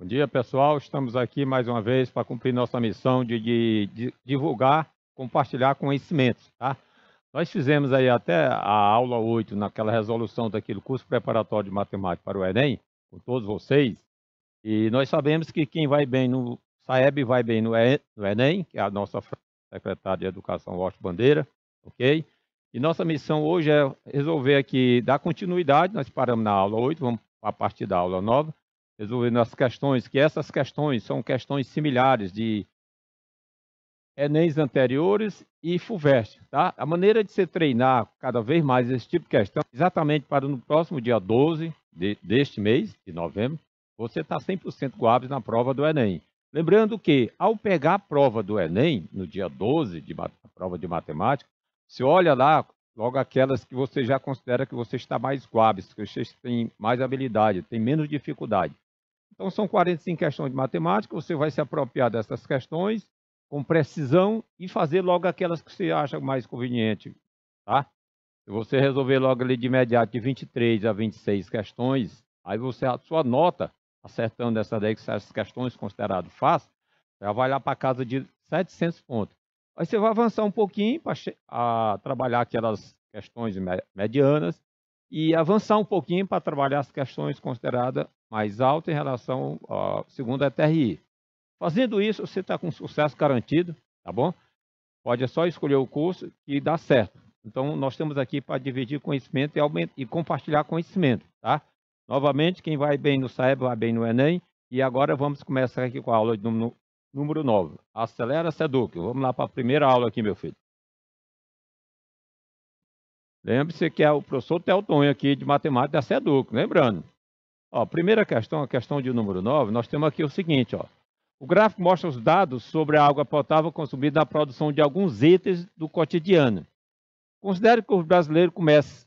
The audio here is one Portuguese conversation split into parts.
Bom dia, pessoal. Estamos aqui mais uma vez para cumprir nossa missão de, de, de divulgar, compartilhar conhecimentos. Tá? Nós fizemos aí até a aula 8, naquela resolução daquele curso preparatório de matemática para o Enem, com todos vocês. E nós sabemos que quem vai bem no SAEB vai bem no Enem, que é a nossa secretária de Educação, Walter Bandeira, ok? E nossa missão hoje é resolver aqui, dar continuidade, nós paramos na aula 8, vamos a partir da aula 9, resolvendo as questões, que essas questões são questões similares de Enems anteriores e FUVEST. Tá? A maneira de se treinar cada vez mais esse tipo de questão, exatamente para no próximo dia 12 de, deste mês, de novembro, você está 100% com na prova do Enem. Lembrando que, ao pegar a prova do Enem, no dia 12, de, a prova de matemática, você olha lá logo aquelas que você já considera que você está mais quabis, que você tem mais habilidade, tem menos dificuldade. Então, são 45 questões de matemática, você vai se apropriar dessas questões com precisão e fazer logo aquelas que você acha mais conveniente, tá? Se você resolver logo ali de imediato de 23 a 26 questões, aí você, a sua nota, acertando essas, daí, questões consideradas fáceis, já vai lá para casa de 700 pontos. Aí você vai avançar um pouquinho para trabalhar aquelas questões medianas e avançar um pouquinho para trabalhar as questões consideradas mais alto em relação ao segundo TRI. Fazendo isso, você está com sucesso garantido, tá bom? Pode é só escolher o curso e dá certo. Então, nós estamos aqui para dividir conhecimento e, aumentar, e compartilhar conhecimento, tá? Novamente, quem vai bem no SAEB vai bem no Enem. E agora vamos começar aqui com a aula de número, número 9. Acelera, Seduc. Vamos lá para a primeira aula aqui, meu filho. Lembre-se que é o professor Telton aqui de matemática da Seduc, lembrando. Ó, primeira questão, a questão de número 9, nós temos aqui o seguinte, ó. O gráfico mostra os dados sobre a água potável consumida na produção de alguns itens do cotidiano. Considere que o brasileiro começa,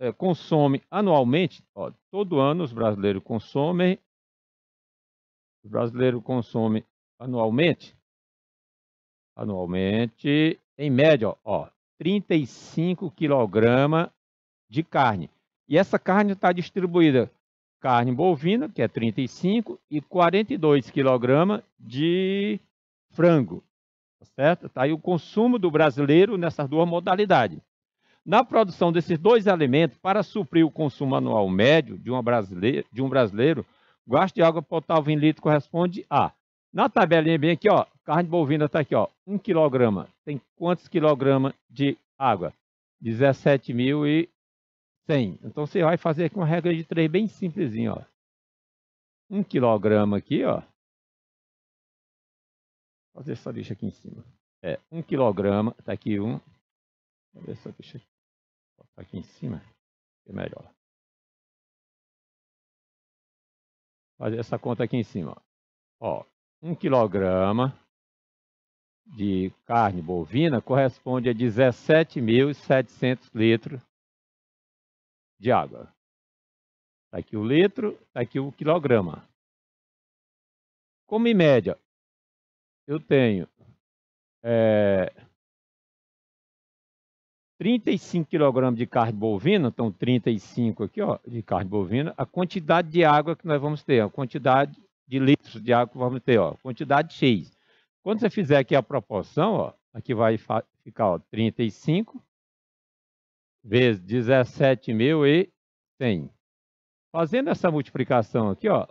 é, consome anualmente, ó, todo ano os brasileiros consomem, o brasileiro consome anualmente, anualmente, em média, ó, ó 35 kg de carne. E essa carne está distribuída carne bovina, que é 35, e 42 kg de frango. Tá certo? Tá aí o consumo do brasileiro nessas duas modalidades. Na produção desses dois alimentos, para suprir o consumo anual médio de, de um brasileiro, o gasto de água potável em litro corresponde a. Na tabelinha bem aqui, ó, carne bovina está aqui, ó, 1 kg. Tem quantos quilogramas de água? 17.000 100. Então você vai fazer aqui uma regra de 3 bem simples. ó. 1 um quilograma aqui, ó. Vou fazer essa lixa aqui em cima. É, um quilograma, tá aqui um. Vou ver essa lixa eu aqui em cima, É melhor. Fazer essa conta aqui em cima, ó. ó um quilograma de carne bovina corresponde a 17.700 litros de água. Está aqui o litro, está aqui o quilograma. Como em média, eu tenho é, 35 kg de carne bovina, então 35 aqui ó, de carne bovina, a quantidade de água que nós vamos ter, a quantidade de litros de água que vamos ter, ó, quantidade X. Quando você fizer aqui a proporção, ó, aqui vai ficar ó, 35 vezes 17.100. Fazendo essa multiplicação aqui, ó,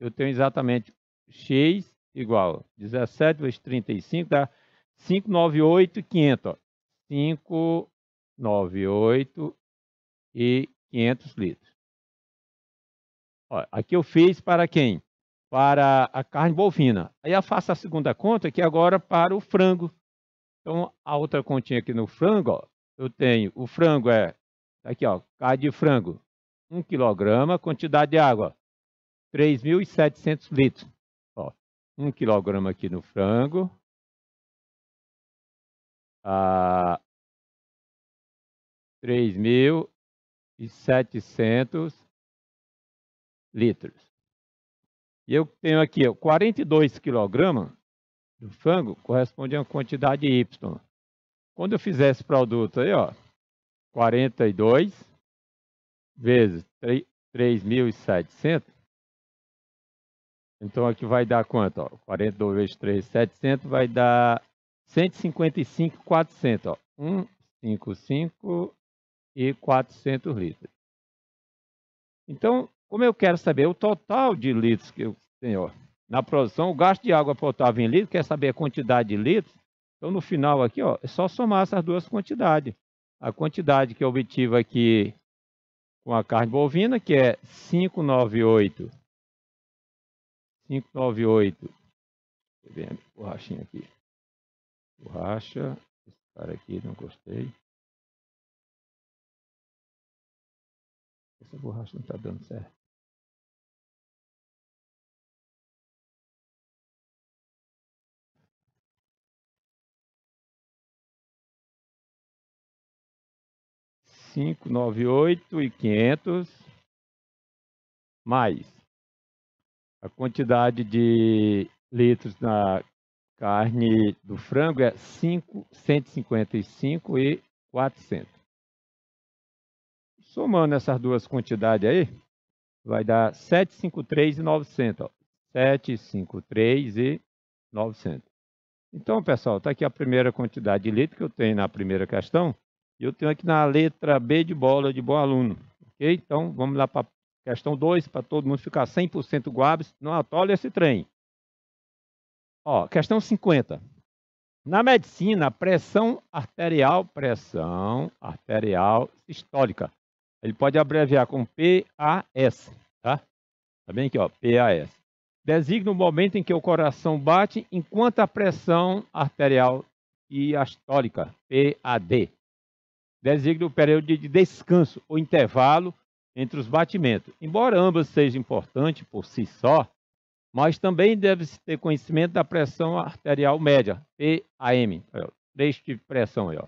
eu tenho exatamente x igual a 17 vezes 35 dá 598,500. 598 e 500 litros. Ó, aqui eu fiz para quem? Para a carne bovina. Aí eu faço a segunda conta, que agora para o frango. Então, a outra continha aqui no frango, ó, eu tenho o frango é tá aqui ó, carne de frango, 1 kg, quantidade de água 3.700 litros. Ó, 1 kg aqui no frango. A ah, 3.700 litros. E eu tenho aqui ó, 42 kg do frango corresponde a uma quantidade Y. Quando eu fizer esse produto aí, ó, 42 vezes 3.700, então aqui vai dar quanto? Ó? 42 vezes 3.700 vai dar 155.400, ó. 155 e 400 litros. Então, como eu quero saber o total de litros que eu tenho, ó, na produção, o gasto de água potável em litros, quer saber a quantidade de litros, então, no final aqui, ó, é só somar essas duas quantidades. A quantidade que eu obtive aqui com a carne bovina, que é 598. 598. Deixa eu ver a borrachinha aqui. Borracha. Esse cara aqui, não gostei. Essa borracha não está dando certo. 5, 9, 8 e 500 mais a quantidade de litros na carne do frango é 5, 155 e 400. Somando essas duas quantidades aí, vai dar 753 e 900. Ó. 753 e 900. Então, pessoal, está aqui a primeira quantidade de litro que eu tenho na primeira questão. E eu tenho aqui na letra B de bola, de bom aluno. Ok? Então, vamos lá para questão 2, para todo mundo ficar 100% guabes. Não atole esse trem. Ó, questão 50. Na medicina, pressão arterial, pressão arterial sistólica. Ele pode abreviar com PAS, tá? Tá bem aqui, ó, PAS. Designa o momento em que o coração bate enquanto a pressão arterial e sistólica, PAD, designa o período de descanso ou intervalo entre os batimentos. Embora ambas sejam importantes por si só, mas também deve-se ter conhecimento da pressão arterial média, PAM, é, três tipos de pressão, aí, ó,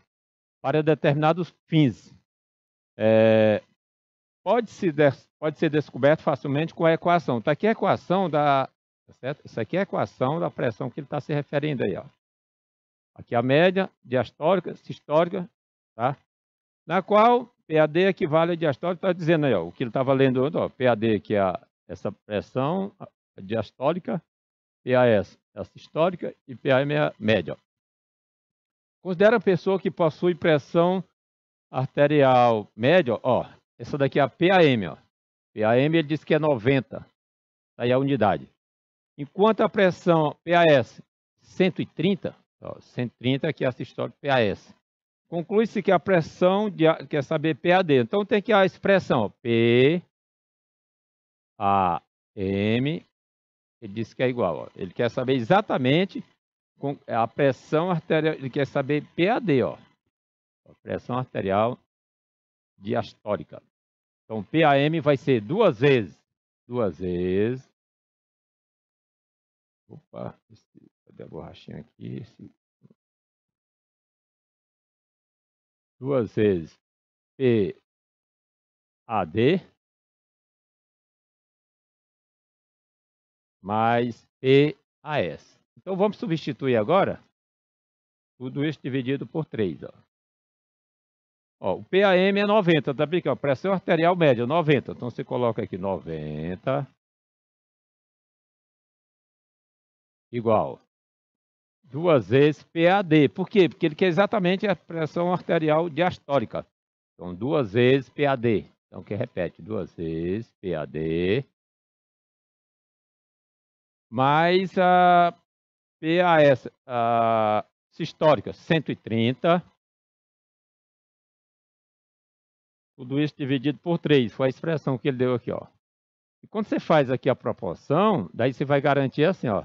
para determinados fins. É, pode, -se pode ser descoberto facilmente com a equação. Está aqui a equação da. Tá certo? Isso aqui é a equação da pressão que ele está se referindo aí. Ó. Aqui a média diastórica, sistórica, tá? na qual PAD equivale a diastólica, está dizendo aí, ó, o que ele estava lendo ó, PAD, que é a, essa pressão diastólica, PAS, essa histórica, e PAM é a média. Considera a pessoa que possui pressão arterial média, ó, essa daqui é a PAM, ó. PAM ele diz que é 90, tá aí a unidade. Enquanto a pressão PAS 130, ó, 130 aqui é essa história PAS. Conclui-se que a pressão de quer saber PAD. Então tem que a expressão P A M. Ele disse que é igual. Ó. Ele quer saber exatamente é, a pressão arterial. Ele quer saber PAD, ó. A pressão arterial diastórica. Então PAM vai ser duas vezes, duas vezes. Opa, esse, cadê a borrachinha aqui? Esse duas vezes PAD mais PAS. Então vamos substituir agora tudo isso dividido por 3. Ó. Ó, o PAM é 90, tá bem? Ó, pressão arterial média, 90. Então você coloca aqui 90 igual duas vezes PAD. Por quê? Porque ele quer exatamente a pressão arterial diastólica. Então, duas vezes PAD. Então, que repete, duas vezes PAD mais a PAS a sistólica 130. Tudo isso dividido por 3, foi a expressão que ele deu aqui, ó. E quando você faz aqui a proporção, daí você vai garantir assim, ó,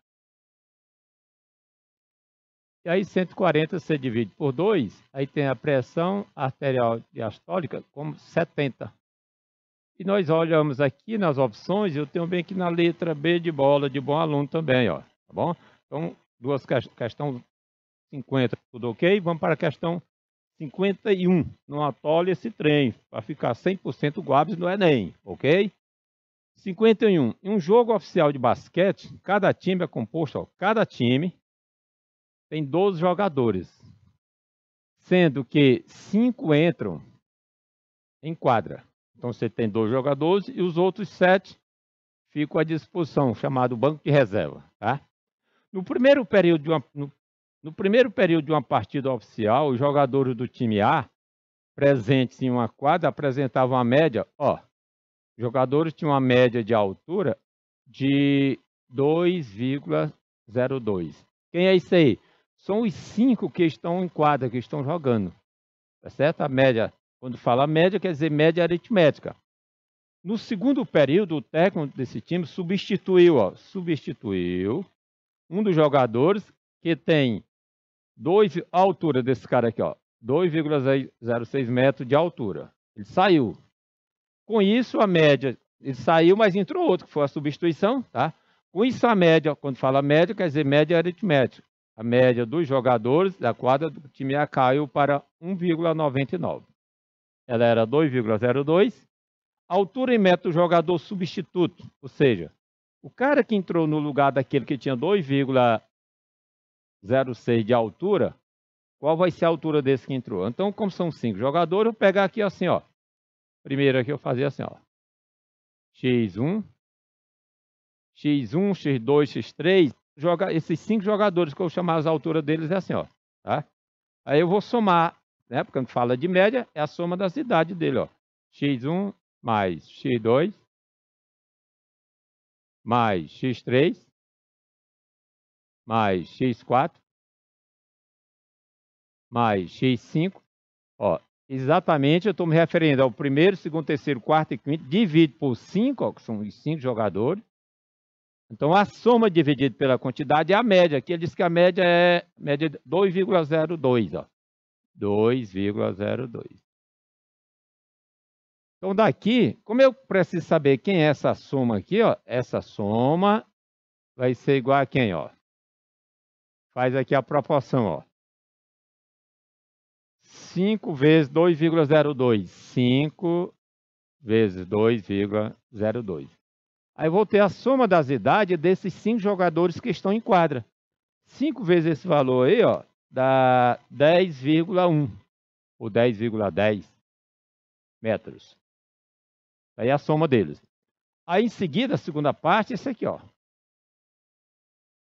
E aí 140 você divide por 2, aí tem a pressão arterial diastólica como 70. E nós olhamos aqui nas opções, eu tenho bem que na letra B de bola, de bom aluno também, ó, tá bom? Então, duas questão 50, tudo ok? Vamos para a questão 51. Não atole esse trem, para ficar 100% Guabs no Enem, ok? 51. Em um jogo oficial de basquete, cada time é composto, ó, cada time tem 12 jogadores, sendo que 5 entram em quadra. Então você tem dois jogadores e os outros sete ficam à disposição, chamado banco de reserva. Tá? No, primeiro período de uma, no, no primeiro período de uma partida oficial, os jogadores do time A, presentes em uma quadra, apresentavam a média, ó, jogadores tinham uma média de altura de 2,02. Quem é isso aí? são os cinco que estão em quadra, que estão jogando. Tá certo? A média, quando fala média, quer dizer média aritmética. No segundo período, o técnico desse time substituiu, ó, substituiu um dos jogadores que tem dois a altura desse cara aqui, ó, 2,06 metros de altura. Ele saiu. Com isso, a média, ele saiu, mas entrou outro, que foi a substituição, tá? Com isso, a média, quando fala média, quer dizer média aritmética. A média dos jogadores da quadra do time A caiu para 1,99. Ela era 2,02. Altura e meta do jogador substituto, ou seja, o cara que entrou no lugar daquele que tinha 2,06 de altura, qual vai ser a altura desse que entrou? Então, como são cinco jogadores, eu vou pegar aqui assim, ó. Primeiro aqui eu fazia assim, ó. X1, X1, X2, X3, joga, esses cinco jogadores que eu vou chamar as alturas deles é assim, ó. Tá? Aí eu vou somar, né? Porque quando fala de média, é a soma das idades dele, ó. X1 mais X2 mais X3 mais X4 mais X5, ó, Exatamente, eu estou me referindo ao primeiro, segundo, terceiro, quarto e quinto. divido por 5, que são os 5 jogadores. Então, a soma dividida pela quantidade é a média. Aqui ele diz que a média é média 2,02. 2,02. Então, daqui, como eu preciso saber quem é essa soma aqui, ó, essa soma vai ser igual a quem? Ó? Faz aqui a proporção. Ó. 5 vezes 2,02. 5 vezes 2,02. Aí vou ter a soma das idades desses cinco jogadores que estão em quadra. cinco vezes esse valor aí, ó, dá 10,1 ou 10,10 ,10 metros. Aí é a soma deles. Aí em seguida, a segunda parte, é esse aqui, ó.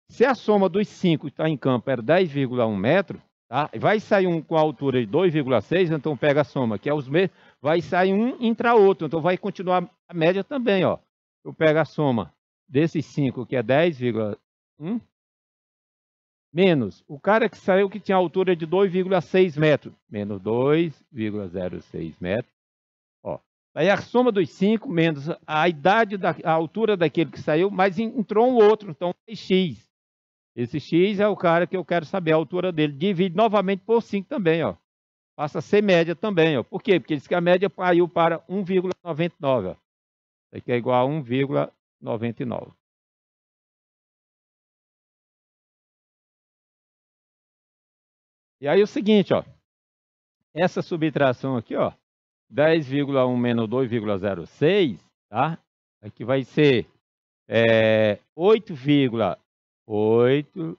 Se a soma dos cinco que está em campo era 10,1 metro, tá? vai sair um com a altura de 2,6, então pega a soma, que é os mesmos, vai sair um, entrar outro, então vai continuar a média também, ó eu pego a soma desses 5, que é 10,1, menos o cara que saiu que tinha altura de 2,6 metros, menos 2,06 metros. Ó, aí a soma dos 5 menos a idade, da, a altura daquele que saiu, mas entrou um outro, então é x. Esse x é o cara que eu quero saber a altura dele. Divide novamente por 5 também, ó. Passa a ser média também, ó. Por quê? Porque diz que a média caiu para 1,99, ó. Isso é aqui é igual a 1,99. E aí é o seguinte, ó. Essa subtração aqui, ó, 10,1 menos 2,06, tá? Aqui vai ser é, 8,04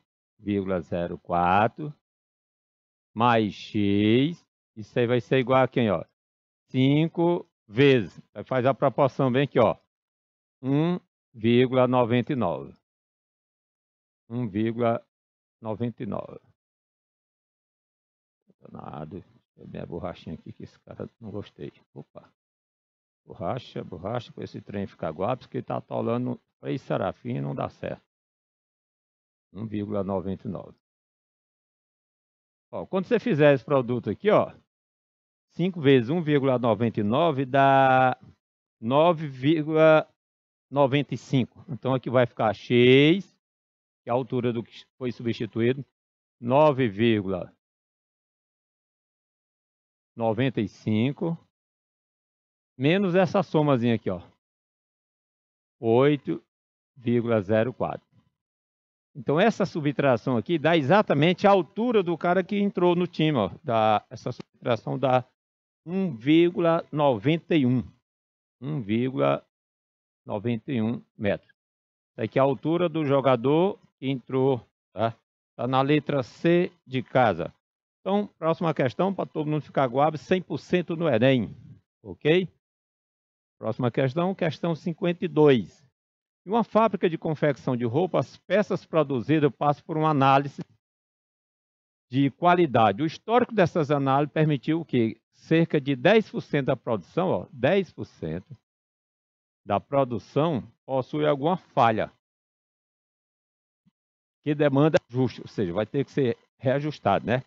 mais x. Isso aí vai ser igual a quem, ó? 5 vezes, aí faz a proporção bem aqui, ó, 1,99. 1,99. Danado. Eu minha borrachinha aqui que esse cara não gostei. Opa. Borracha, borracha, para esse trem ficar guapo, porque ele tá atolando três serafim e não dá certo. 1,99. Ó, quando você fizer esse produto aqui, ó, 5 vezes 1,99 dá 9,95. Então, aqui vai ficar x, que é a altura do que foi substituído, 9,95, menos essa somazinha aqui, ó, 8,04. Então, essa subtração aqui dá exatamente a altura do cara que entrou no time, ó, da, essa subtração dá 1,91. 1,91 metros. Aqui é a altura do jogador que entrou. Está tá na letra C de casa. Então, próxima questão, para todo mundo ficar guabe, 100% no Enem. Ok? Próxima questão, questão 52. Em uma fábrica de confecção de roupas, as peças produzidas passam por uma análise de qualidade. O histórico dessas análises permitiu que cerca de 10% da produção, ó, 10% da produção possui alguma falha que demanda ajuste, ou seja, vai ter que ser reajustado, né?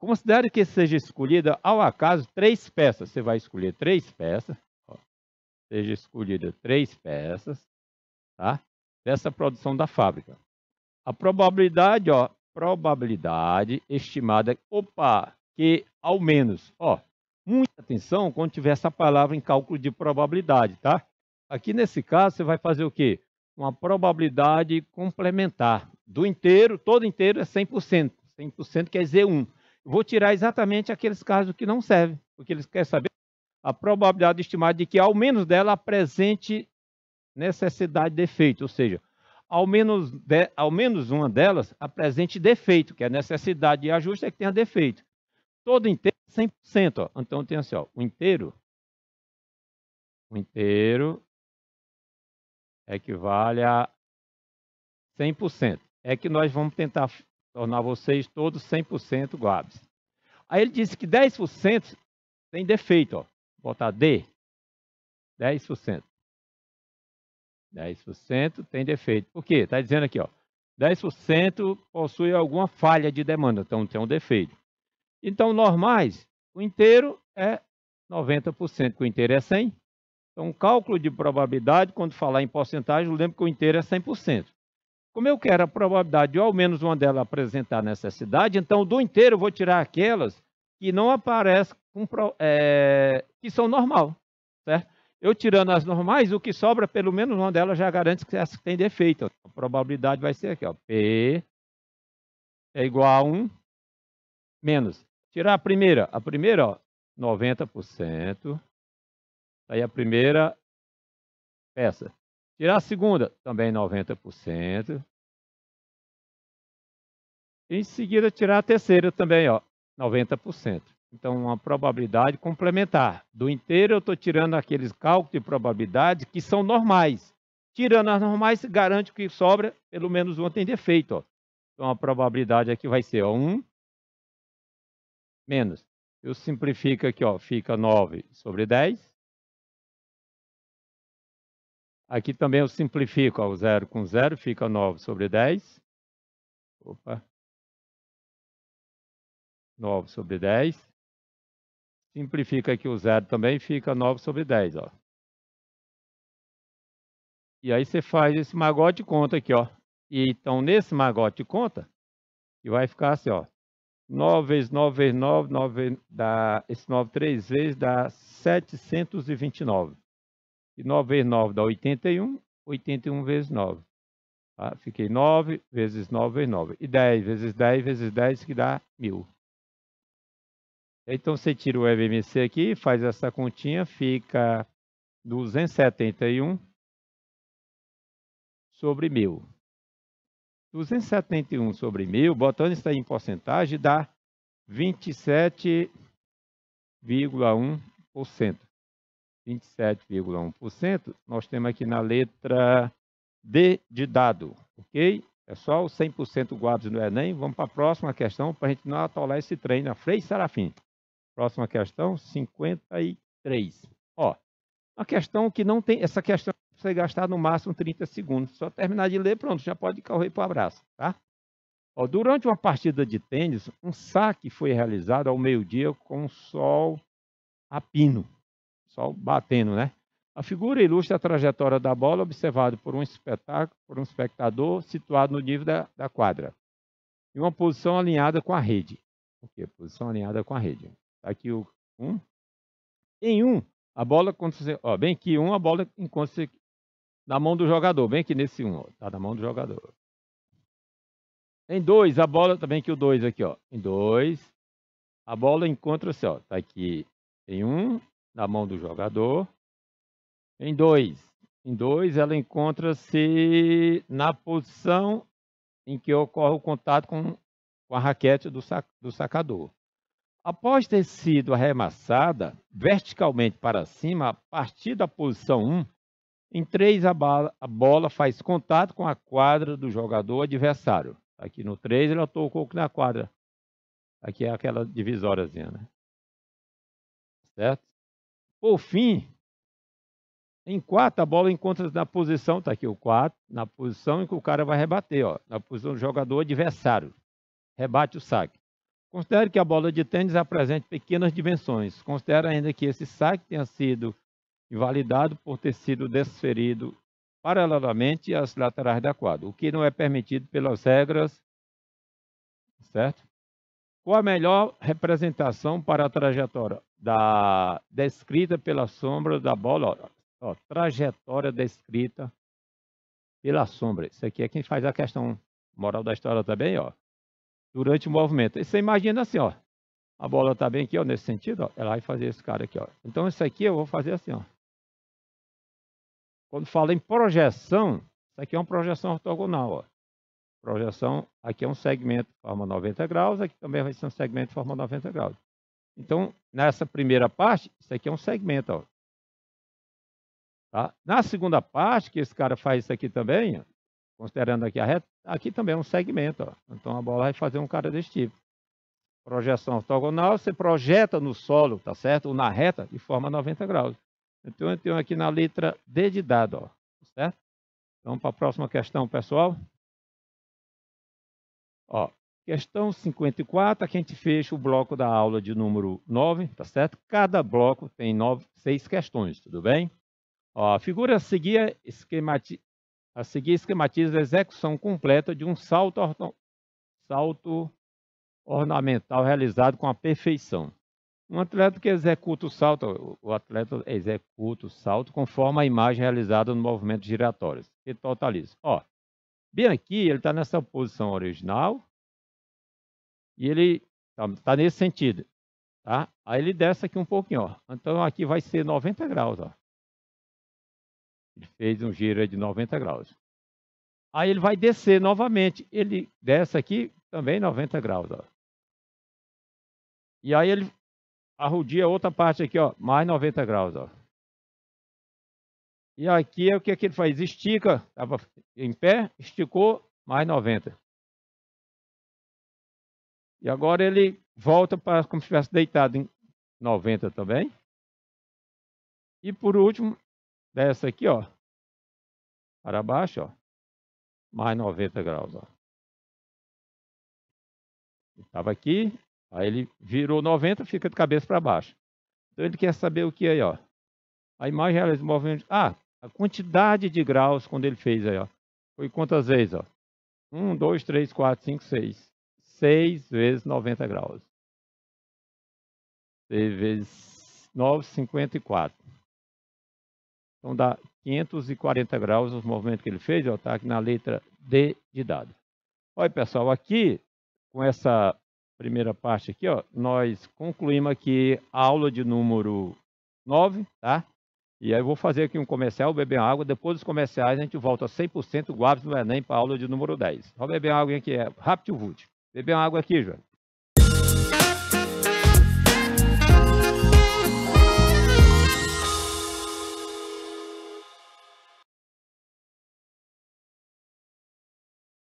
Considere que seja escolhida ao acaso três peças. Você vai escolher três peças. Ó. Seja escolhida três peças, tá? Dessa produção da fábrica. A probabilidade, ó, probabilidade estimada, opa, que ao menos, ó, muita atenção quando tiver essa palavra em cálculo de probabilidade, tá? Aqui nesse caso, você vai fazer o quê? Uma probabilidade complementar do inteiro, todo inteiro é 100%. 100% quer dizer 1. vou tirar exatamente aqueles casos que não servem, porque eles querem saber a probabilidade estimada de que ao menos dela apresente necessidade de efeito, ou seja, ao menos, de, ao menos uma delas apresente defeito, que é a necessidade de ajuste é que tenha defeito. Todo inteiro, 100%. Ó. Então, tem assim, ó, o inteiro, o inteiro equivale a 100%. É que nós vamos tentar tornar vocês todos 100% guabs. Aí ele disse que 10% tem defeito, ó. Vou botar D, 10%. 10% tem defeito. Por quê? Está dizendo aqui, ó, 10% possui alguma falha de demanda, então tem um defeito. Então, normais, o inteiro é 90%, que o inteiro é 100%. Então, o cálculo de probabilidade, quando falar em porcentagem, eu lembro que o inteiro é 100%. Como eu quero a probabilidade de ao menos uma delas apresentar necessidade, então do inteiro eu vou tirar aquelas que não aparecem, com, é, que são normal, certo? Eu tirando as normais, o que sobra, pelo menos uma delas já garante que essa tem defeito. Então, a probabilidade vai ser aqui, ó, P é igual a 1 menos. Tirar a primeira. A primeira, ó, 90%. Aí a primeira peça. Tirar a segunda, também 90%. Em seguida, tirar a terceira também, ó, 90%. Então, uma probabilidade complementar. Do inteiro, eu estou tirando aqueles cálculos de probabilidade que são normais. Tirando as normais, garante que sobra, pelo menos uma tem defeito. Ó. Então, a probabilidade aqui vai ser ó, 1 menos. Eu simplifico aqui, ó, fica 9 sobre 10. Aqui também eu simplifico, ó, 0 com 0 fica 9 sobre 10. Opa. 9 sobre 10. Simplifica aqui o zero também, fica 9 sobre 10, ó. E aí você faz esse magote de conta aqui, ó. E então, nesse magote de conta, que vai ficar assim, ó. 9 vezes 9 vezes 9, 9 dá, esse 9 três vezes dá 729. E 9 vezes 9 dá 81, 81 vezes 9. Tá? Fiquei 9 vezes 9 vezes 9. E 10 vezes 10 vezes 10 que dá 1000. Então você tira o EVMC aqui, faz essa continha, fica 271 sobre mil. 271 sobre mil, botando isso aí em porcentagem, dá 27,1%. 27,1%, nós temos aqui na letra D de dado, ok? É só o 100% guardado no Enem. Vamos para a próxima questão para a gente não atolar esse trem na Frei Serafim. Próxima questão, 53. Ó, uma questão que não tem. Essa questão você gastar no máximo 30 segundos. Só terminar de ler, pronto, já pode correr para o abraço, tá? Ó, durante uma partida de tênis, um saque foi realizado ao meio-dia com o sol a pino. Sol batendo, né? A figura ilustra a trajetória da bola observada por um, por um espectador situado no nível da, da quadra, em uma posição alinhada com a rede. O quê? Posição alinhada com a rede. Aqui o 1. Um. Em 1, um, a bola, ó, bem aqui 1, um, a bola encontra-se na mão do jogador. Bem aqui nesse 1, um, está na mão do jogador. Em 2, a bola, também tá aqui o 2 aqui, ó. Em 2, a bola encontra-se, assim, ó, tá aqui em 1, um, na mão do jogador. Em 2, em 2 ela encontra-se na posição em que ocorre o contato com, com a raquete do, sac, do sacador. Após ter sido arremessada verticalmente para cima, a partir da posição 1, em 3 a, a bola, faz contato com a quadra do jogador adversário. Aqui no 3 ele tocou na quadra. Aqui é aquela divisóriazinha, né? Certo? Por fim, em 4 a bola encontra na posição, tá aqui o 4, na posição em que o cara vai rebater, ó, na posição do jogador adversário. Rebate o saque. Considere que a bola de tênis apresente pequenas dimensões. Considere ainda que esse saque tenha sido invalidado por ter sido desferido paralelamente às laterais da quadra, o que não é permitido pelas regras, certo? Qual a melhor representação para a trajetória da descrita pela sombra da bola? Ó, trajetória descrita pela sombra. Isso aqui é quem faz a questão moral da história também, ó durante o movimento. E você imagina assim, ó. A bola está bem aqui, ó, nesse sentido, ó. Ela vai fazer esse cara aqui, ó. Então, isso aqui eu vou fazer assim, ó. Quando fala em projeção, isso aqui é uma projeção ortogonal, ó. Projeção, aqui é um segmento forma 90 graus, aqui também vai ser um segmento forma 90 graus. Então, nessa primeira parte, isso aqui é um segmento, ó. Tá? Na segunda parte, que esse cara faz isso aqui também, ó, Considerando aqui a reta, aqui também é um segmento. Ó. Então a bola vai fazer um cara desse tipo. Projeção ortogonal, você projeta no solo, tá certo? Ou na reta, de forma 90 graus. Então eu tenho aqui na letra D de dado, ó, certo? Vamos então, para a próxima questão, pessoal. Ó, questão 54, aqui a gente fecha o bloco da aula de número 9, tá certo? Cada bloco tem nove, seis questões, tudo bem? Ó, a figura a seguir é a seguir, esquematiza a execução completa de um salto, salto ornamental realizado com a perfeição. Um atleta que executa o salto, o atleta executa o salto conforme a imagem realizada no movimento giratório, Ele totaliza. Ó, bem aqui ele está nessa posição original e ele está tá nesse sentido, tá? Aí ele desce aqui um pouquinho, ó. Então aqui vai ser 90 graus, ó. Ele fez um giro de 90 graus. Aí ele vai descer novamente. Ele desce aqui também 90 graus. Ó. E aí ele arrudia outra parte aqui, ó, mais 90 graus. Ó. E aqui é o que, é que ele faz? Estica, estava em pé, esticou mais 90. E agora ele volta para como se estivesse deitado em 90 também. E por último, Desce aqui, ó. Para baixo, ó. Mais 90 graus, ó. Estava aqui, aí ele virou 90, fica de cabeça para baixo. Então ele quer saber o que aí, ó. A imagem realiza o movimento. Ah, a quantidade de graus quando ele fez aí, ó. Foi quantas vezes, ó? 1, 2, 3, 4, 5, 6. 6 vezes 90 graus. 6 vezes 9, 54. Então dá 540 graus os movimentos que ele fez, ó, tá aqui na letra D de dado. Olha, pessoal, aqui com essa primeira parte aqui, ó, nós concluímos aqui a aula de número 9, tá? E aí eu vou fazer aqui um comercial, beber água, depois dos comerciais a gente volta 100% Guaves no Enem para a aula de número 10. Vou beber é água aqui, é rápido Wood. Beber água aqui, João.